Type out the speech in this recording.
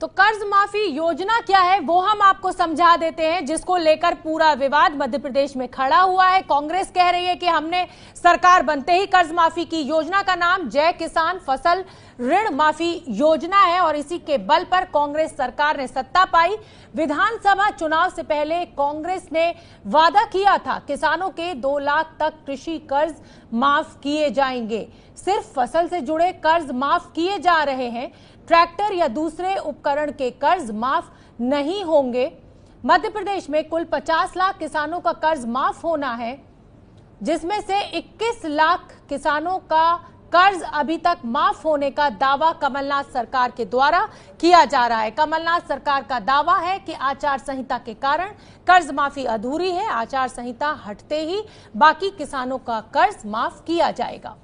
तो कर्ज माफी योजना क्या है वो हम आपको समझा देते हैं जिसको लेकर पूरा विवाद मध्य प्रदेश में खड़ा हुआ है कांग्रेस कह रही है कि हमने सरकार बनते ही कर्ज माफी की योजना का नाम जय किसान फसल ऋण माफी योजना है और इसी के बल पर कांग्रेस सरकार ने सत्ता पाई विधानसभा चुनाव से पहले कांग्रेस ने वादा किया था किसानों के दो लाख तक कृषि कर्ज माफ किए जाएंगे सिर्फ फसल से जुड़े कर्ज माफ किए जा रहे हैं ट्रैक्टर या दूसरे उपकरण के कर्ज माफ नहीं होंगे मध्य प्रदेश में कुल 50 लाख किसानों का कर्ज माफ होना है जिसमें से 21 लाख किसानों का कर्ज अभी तक माफ होने का दावा कमलनाथ सरकार के द्वारा किया जा रहा है कमलनाथ सरकार का दावा है कि आचार संहिता के कारण कर्ज माफी अधूरी है आचार संहिता हटते ही बाकी किसानों का कर्ज माफ किया जाएगा